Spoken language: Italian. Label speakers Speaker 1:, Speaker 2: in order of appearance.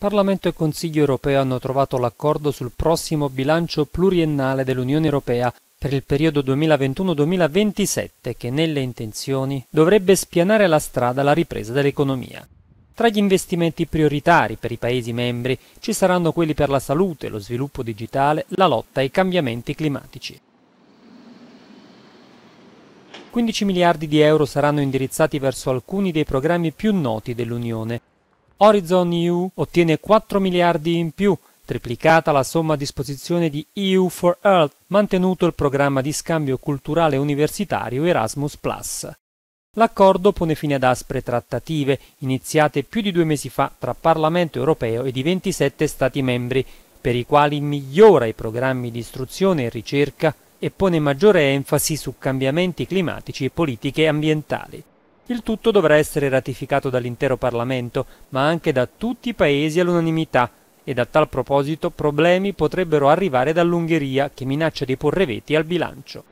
Speaker 1: Parlamento e Consiglio europeo hanno trovato l'accordo sul prossimo bilancio pluriennale dell'Unione europea per il periodo 2021-2027 che nelle intenzioni dovrebbe spianare la strada alla ripresa dell'economia. Tra gli investimenti prioritari per i Paesi membri ci saranno quelli per la salute, lo sviluppo digitale, la lotta ai cambiamenti climatici. 15 miliardi di euro saranno indirizzati verso alcuni dei programmi più noti dell'Unione, Horizon EU ottiene 4 miliardi in più, triplicata la somma a disposizione di EU for Earth, mantenuto il programma di scambio culturale universitario Erasmus ⁇ L'accordo pone fine ad aspre trattative, iniziate più di due mesi fa tra Parlamento europeo ed i 27 Stati membri, per i quali migliora i programmi di istruzione e ricerca e pone maggiore enfasi su cambiamenti climatici e politiche ambientali. Il tutto dovrà essere ratificato dall'intero Parlamento, ma anche da tutti i paesi all'unanimità, E a tal proposito problemi potrebbero arrivare dall'Ungheria che minaccia di porre veti al bilancio.